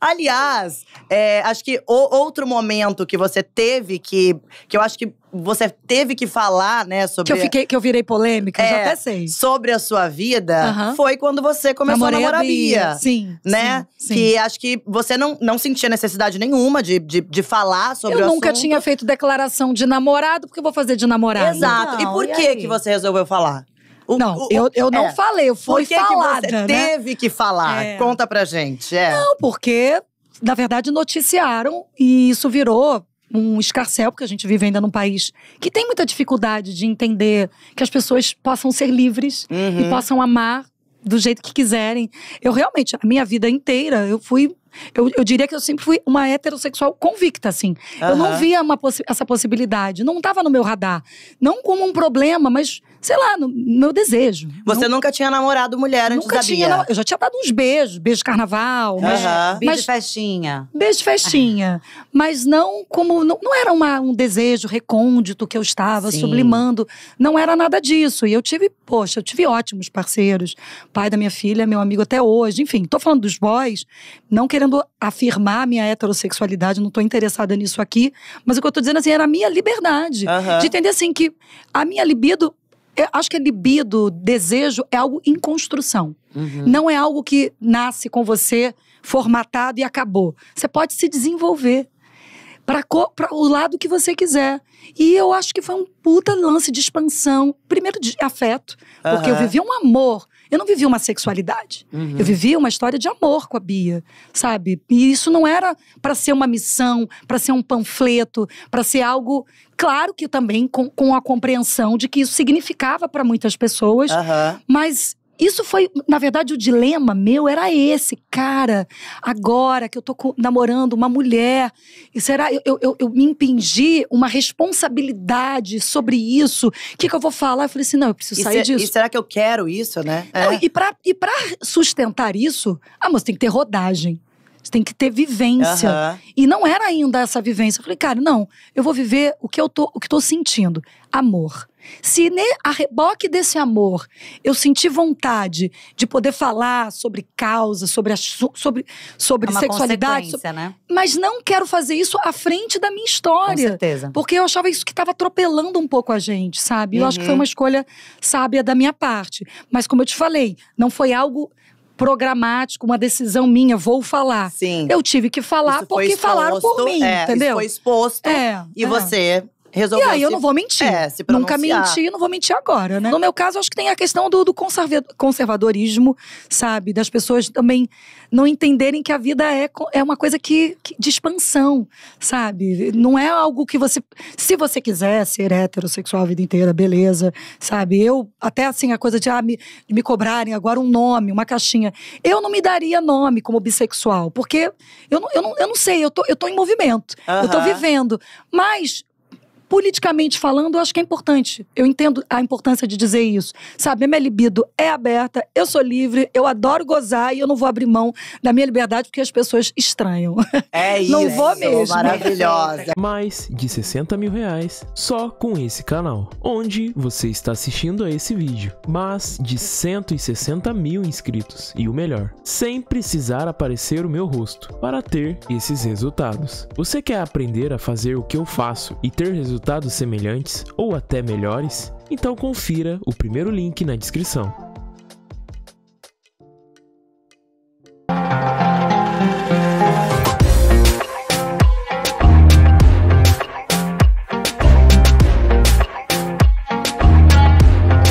Aliás, é, acho que o, outro momento que você teve que. que eu acho que você teve que falar, né, sobre. Que eu, fiquei, que eu virei polêmica, é, já até sei. Sobre a sua vida, foi quando você começou Namorei a namorar a Bia. Sim. Né? Sim, sim. Que acho que você não, não sentia necessidade nenhuma de, de, de falar sobre eu o Eu nunca assunto. tinha feito declaração de namorado, porque eu vou fazer de namorado. Exato. Não, e então, por e que, que você resolveu falar? O, não, o, eu, eu é. não falei, eu fui Por que falada, que você né? teve que falar? É. Conta pra gente. É. Não, porque, na verdade, noticiaram e isso virou um escarcel, porque a gente vive ainda num país que tem muita dificuldade de entender que as pessoas possam ser livres uhum. e possam amar do jeito que quiserem. Eu realmente, a minha vida inteira, eu fui. Eu, eu diria que eu sempre fui uma heterossexual convicta, assim. Uhum. Eu não via possi essa possibilidade, não estava no meu radar. Não como um problema, mas sei lá, no meu desejo. Você não, nunca tinha namorado mulher antes nunca da tinha, Bia? Não, eu já tinha dado uns beijos, beijo de carnaval. uhum. mas, beijo de festinha. Beijo de festinha. mas não como, não, não era uma, um desejo recôndito que eu estava Sim. sublimando. Não era nada disso. E eu tive, poxa, eu tive ótimos parceiros. Pai da minha filha, meu amigo até hoje. Enfim, tô falando dos boys, não querendo afirmar minha heterossexualidade, não tô interessada nisso aqui. Mas o que eu tô dizendo assim, era a minha liberdade. Uhum. De entender assim que a minha libido eu é, acho que a libido, desejo, é algo em construção. Uhum. Não é algo que nasce com você formatado e acabou. Você pode se desenvolver para o lado que você quiser. E eu acho que foi um puta lance de expansão. Primeiro, de afeto, porque eu vivi um amor eu não vivi uma sexualidade. Uhum. Eu vivi uma história de amor com a Bia, sabe? E isso não era para ser uma missão, para ser um panfleto, para ser algo. Claro que também com, com a compreensão de que isso significava para muitas pessoas, uhum. mas isso foi, na verdade, o dilema meu era esse, cara. Agora que eu tô namorando uma mulher, e será eu, eu, eu me impingi uma responsabilidade sobre isso? O que, que eu vou falar? Eu falei assim, não, eu preciso e sair se, disso. E será que eu quero isso, né? É. Não, e para sustentar isso, a moça tem que ter rodagem. Você tem que ter vivência. Uhum. E não era ainda essa vivência. Eu falei, cara, não, eu vou viver o que eu tô, o que tô sentindo. Amor. Se a reboque desse amor eu senti vontade de poder falar sobre causa, sobre, a, sobre, sobre é Uma sexualidade. Sobre, né? Mas não quero fazer isso à frente da minha história. Com certeza. Porque eu achava isso que estava atropelando um pouco a gente, sabe? Uhum. Eu acho que foi uhum. uma escolha sábia da minha parte. Mas como eu te falei, não foi algo programático, uma decisão minha, vou falar. Sim. Eu tive que falar isso porque exposto, falaram por mim, é, entendeu? Isso foi exposto. É, e é. você resolveu. E aí se, eu não vou mentir. É, Nunca menti, não vou mentir agora, né? No meu caso, acho que tem a questão do, do conservadorismo, sabe? Das pessoas também não entenderem que a vida é, é uma coisa que, que de expansão, sabe? Não é algo que você. Se você quiser ser heterossexual a vida inteira, beleza, sabe? Eu, até assim, a coisa de ah, me, me cobrarem agora um nome, uma caixinha. Eu não me daria nome como bissexual, porque eu não, eu não, eu não sei, eu tô, eu tô em movimento, uh -huh. eu tô vivendo. Mas politicamente falando, eu acho que é importante. Eu entendo a importância de dizer isso. Sabe, minha libido é aberta, eu sou livre, eu adoro gozar e eu não vou abrir mão da minha liberdade porque as pessoas estranham. É isso. Não vou mesmo. Maravilhosa. Mais de 60 mil reais só com esse canal, onde você está assistindo a esse vídeo. Mais de 160 mil inscritos e o melhor, sem precisar aparecer o meu rosto para ter esses resultados. Você quer aprender a fazer o que eu faço e ter resultados resultados semelhantes ou até melhores? Então confira o primeiro link na descrição.